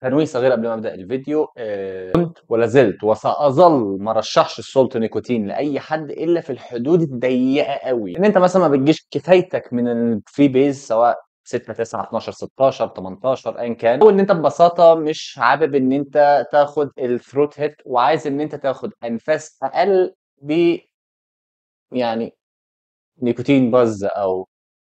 تنويه صغير قبل ما ابدا الفيديو آه، كنت ولا زلت وساظل ما رشحش السولت نيكوتين لاي حد الا في الحدود الضيقه قوي ان انت مثلا ما بتجيش كفايتك من الفري بيز سواء 6 9 12 16 18 ايا كان او ان انت ببساطه مش حابب ان انت تاخد الثروت هيت وعايز ان انت تاخد انفاس اقل ب يعني نيكوتين باز او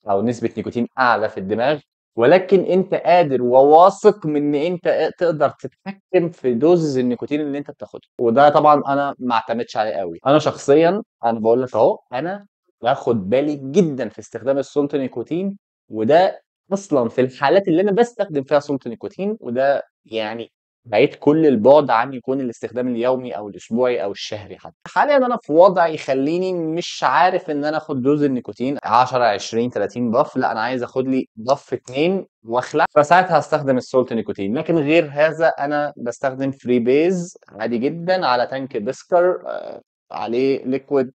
او نسبه نيكوتين اعلى في الدماغ ولكن أنت قادر وواثق من إن أنت تقدر تتحكم في دوزز النيكوتين اللي أنت بتاخدها وده طبعا أنا ما اعتمدش عليه قوي أنا شخصيا أنا بقول لك أهو أنا باخد بالي جدا في استخدام الصمت نيكوتين وده اصلا في الحالات اللي انا بستخدم فيها صمت نيكوتين وده يعني بعيد كل البعد عن يكون الاستخدام اليومي او الاسبوعي او الشهري حتى حاليا انا في وضع يخليني مش عارف ان انا اخد دوز النيكوتين 10 20 30 باف لا انا عايز اخد لي باف اثنين واخلع فساعتها هستخدم السولت نيكوتين لكن غير هذا انا بستخدم فري بيز عادي جدا على تانك آه، بسكر عليه ليكويد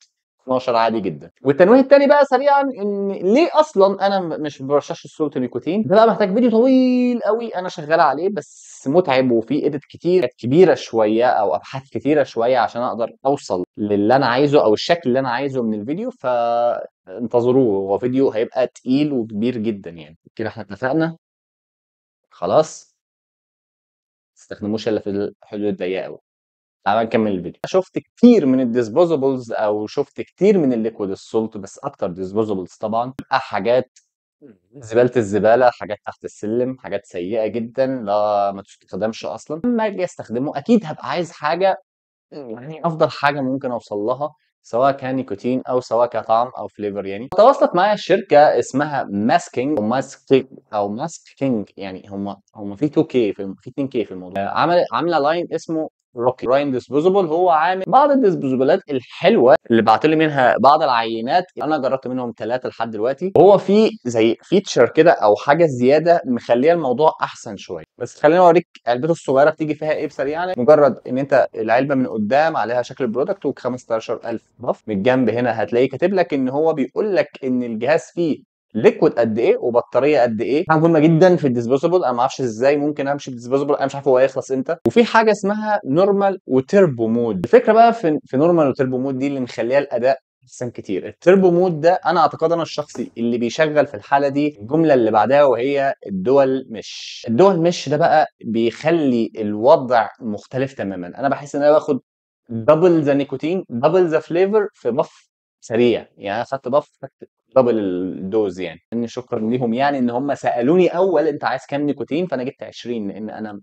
12 عادي جدا والتنويه الثاني بقى سريعا ان ليه اصلا انا مش برشش الصوت النيكوتين ده بقى محتاج فيديو طويل قوي انا شغال عليه بس متعب وفي ايديت كتير كبيره شويه او ابحاث كتيره شويه عشان اقدر اوصل للي انا عايزه او الشكل اللي انا عايزه من الفيديو فانتظروه هو فيديو هيبقى تقيل وكبير جدا يعني كده احنا اتفقنا خلاص تستخدموش الا في الحدود الضيقه قوي تعالى نكمل الفيديو شفت كتير من الديسبوزبلز او شفت كتير من الليكويد السولت بس اكتر ديسبوزبلز طبعا حاجات زباله الزباله حاجات تحت السلم حاجات سيئه جدا لا ما تستخدمش اصلا لما اجي استخدمه اكيد هبقى عايز حاجه يعني افضل حاجه ممكن اوصل لها سواء كان نيكوتين او سواء كطعم او فليفر يعني تواصلت معايا شركه اسمها ماسكينج او ماسكينج او ماسكينج يعني هم هم في 2 كي في في 2 كي في الموضوع عمل عامله لاين اسمه روكي راين ديسبوزبل هو عامل بعض الديسبوزبلات الحلوه اللي بعت لي منها بعض العينات انا جربت منهم ثلاثه لحد دلوقتي هو في زي فيتشر كده او حاجه زياده مخليه الموضوع احسن شويه بس خليني اوريك علبته الصغيره بتيجي فيها ايه بسريعه يعني مجرد ان انت العلبه من قدام عليها شكل برودكت و15000 باف من الجنب هنا هتلاقيه كاتب لك ان هو بيقول لك ان الجهاز فيه ليكويد قد ايه وبطاريه قد ايه حاجه مهمه جدا في الديسبوزبل انا ما اعرفش ازاي ممكن امشي الديسبوزبل انا مش عارف هو هيخلص امتى وفي حاجه اسمها نورمال وتربو مود الفكره بقى في, في نورمال وتربو مود دي اللي مخليها الاداء احسن كتير التربو مود ده انا انا الشخصي اللي بيشغل في الحاله دي الجمله اللي بعدها وهي الدول مش الدول مش ده بقى بيخلي الوضع مختلف تماما انا بحس ان انا باخد دبل ذا نيكوتين دبل ذا فليفر في بف سريع يعني اخدت ضف دبل الدوز يعني اني شكرا ليهم يعني ان هم سالوني اول انت عايز كام نيكوتين فانا جبت 20 لان انا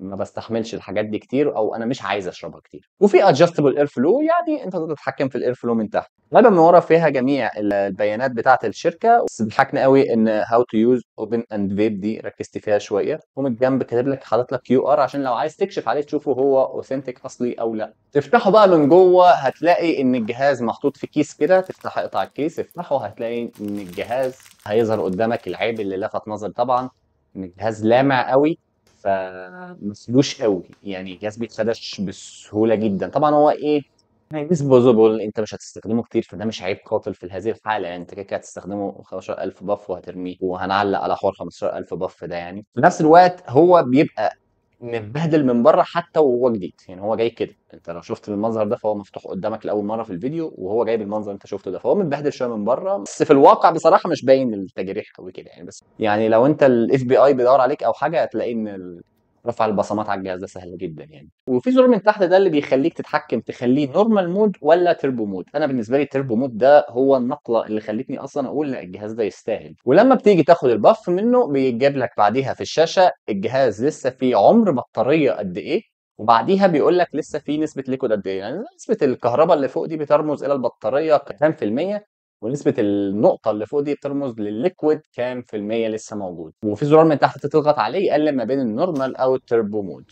ما بستحملش الحاجات دي كتير او انا مش عايز اشربها كتير وفي ادجستبل اير فلو يعني انت تقدر تتحكم في الاير فلو من تحت غالبا من ورا فيها جميع البيانات بتاعه الشركه بس بيضحكنا قوي ان هاو تو يوز اوبن اند فيب دي ركزت فيها شويه ومن الجنب كاتب لك حاطط لك كيو ار عشان لو عايز تكشف عليه تشوفه هو اوثنتيك اصلي او لا تفتحه بقى من جوه هتلاقي ان الجهاز محطوط في كيس كده تفتح اقطع الكيس افتحه هتلاقي ان الجهاز هيظهر قدامك العيب اللي لفت نظري طبعا ان الجهاز لامع قوي فلوش قوي يعني الجهاز بيتخدش بسهوله جدا طبعا هو ايه ديسبوزبل يعني انت مش هتستخدمه كتير فده مش عيب قاتل في هذه الحاله يعني انت كده كده هتستخدمه 15000 باف وهترميه وهنعلق على حوار 15000 باف ده يعني في نفس الوقت هو بيبقى متبهدل من بره حتى وهو جديد يعني هو جاي كده انت لو شفت المنظر ده فهو مفتوح قدامك لاول مره في الفيديو وهو جاي بالمنظر اللي انت شفته ده فهو متبهدل شويه من بره بس في الواقع بصراحه مش باين التجريح قوي كده يعني بس يعني لو انت الاف بي اي بيدور عليك او حاجه هتلاقيه ان رفع البصمات على الجهاز ده سهل جدا يعني وفي زرار من تحت ده اللي بيخليك تتحكم تخليه نورمال مود ولا تربو مود انا بالنسبه لي التربو مود ده هو النقله اللي خلتني اصلا اقول لا الجهاز ده يستاهل ولما بتيجي تاخد الباف منه بيجيب لك بعديها في الشاشه الجهاز لسه فيه عمر بطاريه قد ايه وبعديها بيقول لك لسه في نسبه ليكود قد ايه يعني نسبه الكهرباء اللي فوق دي بترمز الى البطاريه كام في الميه ونسبه النقطه اللي فوق دي بترمز للليكويد كام في الميه لسه موجود وفي زرار من تحت تضغط عليه يقلل ما بين النورمال او التربو مود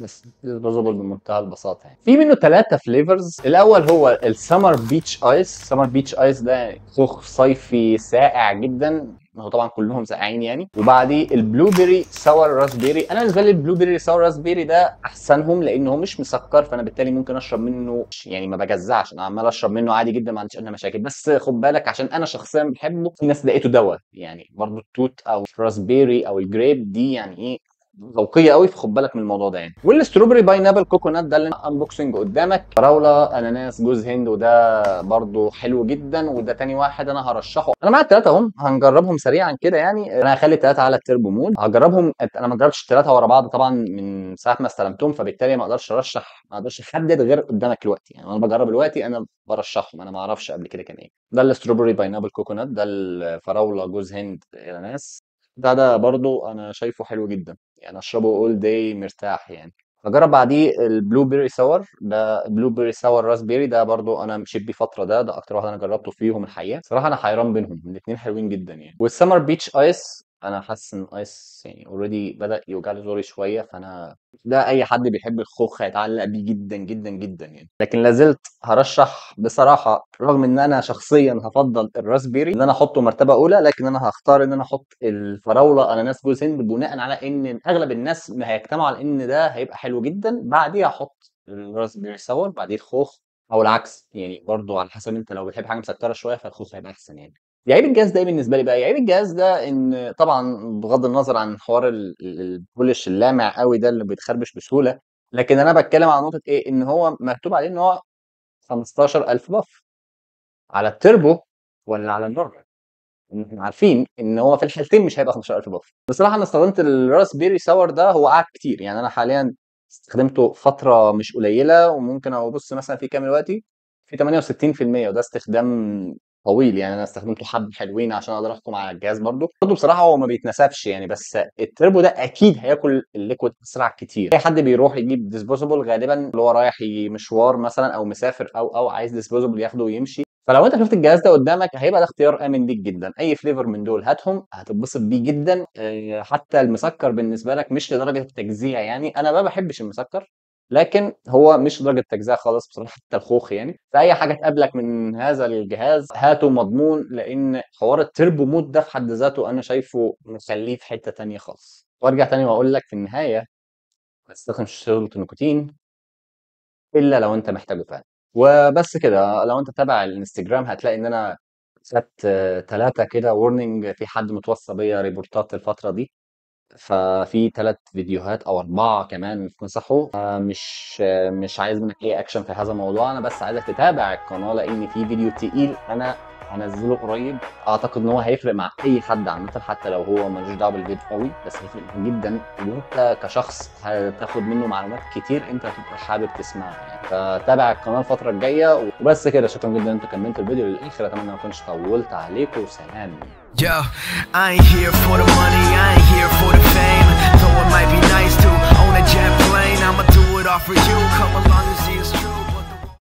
بس بظبط بمنتهى البساطه يعني. في منه ثلاثة فليفرز الاول هو السمر بيتش ايس سمر بيتش ايس ده خوخ صيفي ساقع جدا هو طبعا كلهم ساقعين يعني وبعديه البلو بيري ساور راسبيري انا بالنسبه لي البلو بيري ساور راسبيري ده احسنهم لان هو مش مسكر فانا بالتالي ممكن اشرب منه يعني ما بجزعش انا عمال اشرب منه عادي جدا ما عنديش ادنى مشاكل بس خد بالك عشان انا شخصيا بحبه في ناس لقيته دواء يعني برضه التوت او الراسبيري او الجريب دي يعني ايه ذوقيه قوي فخد بالك من الموضوع ده يعني والستروبري باينابل كوكونات ده اللي انبوكسنج قدامك فراوله اناناس جوز هند وده برده حلو جدا وده تاني واحد انا هرشحه انا معايا الثلاثه اهم هنجربهم سريعا كده يعني انا هخلي الثلاثه على التربو مود هجربهم انا ما جربتش الثلاثه ورا بعض طبعا من ساعه ما استلمتهم فبالتالي ما اقدرش ارشح ما اقدرش احدد غير قدامك دلوقتي يعني انا بجرب دلوقتي انا برشحهم انا ما اعرفش قبل كده كان ايه ده الستروبري باينابل كوكونات ده الفراوله جوز هند اناناس ده ده برضو انا شايفه حلو جدا يعني اشربه اول داي مرتاح يعني فجرب بعديه البلو بيري ساور ده بلو بيري ساور راسبيري ده برضو انا مشيت بيه فتره ده ده اكتر واحد انا جربته فيهم الحقيقه صراحه انا حيران بينهم الاثنين حلوين جدا يعني والسمر بيتش ايس انا حاسس ان الايس يعني اوريدي بدا يوجع لي زوري شويه فانا ده اي حد بيحب الخوخ هيتعلق بيه جدا جدا جدا يعني لكن لازلت هرشح بصراحه رغم ان انا شخصيا هفضل الراسبيري ان انا احطه مرتبه اولى لكن انا هختار ان انا احط الفراوله اناناس جوز هند بناء على ان اغلب الناس هيجتمعوا على ان ده هيبقى حلو جدا بعديها احط الراسبيري ساور بعديه الخوخ او العكس يعني برضو على حسب انت لو بتحب حاجه مسكره شويه فالخوخ هيبقى احسن يعني يعيب الجهاز ده إيه بالنسبه لي بقى يعيب الجهاز ده ان طبعا بغض النظر عن حوار البولش اللامع قوي ده اللي بيتخربش بسهوله لكن انا بتكلم على نقطه ايه ان هو مكتوب عليه ان هو 15000 باف على التربو ولا على النورمال احنا عارفين ان هو في الحالتين مش هيبقى 15000 باف بصراحه انا استخدمت الراس بيري ساور ده هو قعد كتير يعني انا حاليا استخدمته فتره مش قليله وممكن ابص مثلا في كام دلوقتي في 68% وده استخدام طويل يعني انا استخدمته حب حلوين عشان اقدر احكم على الجهاز برضو برضو بصراحه هو ما بيتنسفش يعني بس التربو ده اكيد هياكل الليكويد اسرع كتير اي حد بيروح يجيب ديسبوزبل غالبا اللي هو رايح مشوار مثلا او مسافر او او عايز ديسبوزبل ياخده ويمشي فلو انت شفت الجهاز ده قدامك هيبقى ده اختيار امن ليك جدا اي فليفر من دول هاتهم هتتبسط بيه جدا آه، حتى المسكر بالنسبه لك مش لدرجه التجزيع يعني انا ما بحبش المسكر لكن هو مش درجه تجزئه خالص بصراحه حتى الخوخ يعني فاي حاجه تقابلك من هذا الجهاز هاته مضمون لان حوار التربو مود ده في حد ذاته انا شايفه مخليه في حته تانية خالص وارجع تاني واقول لك في النهايه ما تستخدمش شربة النيكوتين الا لو انت محتاجه فعلا وبس كده لو انت تابع الانستجرام هتلاقي ان انا خدت ثلاثه كده ورنينج في حد متوصى بيا ريبورتات الفتره دي ففي ثلاث فيديوهات او اربعه كمان اتمسحوا مش مش عايز منك اي اكشن في هذا الموضوع انا بس عايزك تتابع القناه لان في فيديو تقيل انا هنزله قريب اعتقد ان هو هيفرق مع اي حد عامه حتى لو هو ملوش دعوه بالفيديو قوي بس هيفرق جدا وانت كشخص هتاخد منه معلومات كتير انت هتبقى حابب تسمعها يعني فتابع القناه الفتره الجايه وبس كده شكرا جدا ان انت كملت الفيديو للاخر اتمنى ما اكونش طولت عليكم وسلام Yo, I ain't here for the money, I ain't here for the fame. Though it might be nice to own a jet plane, I'ma do it all for you. Come along and see us. true.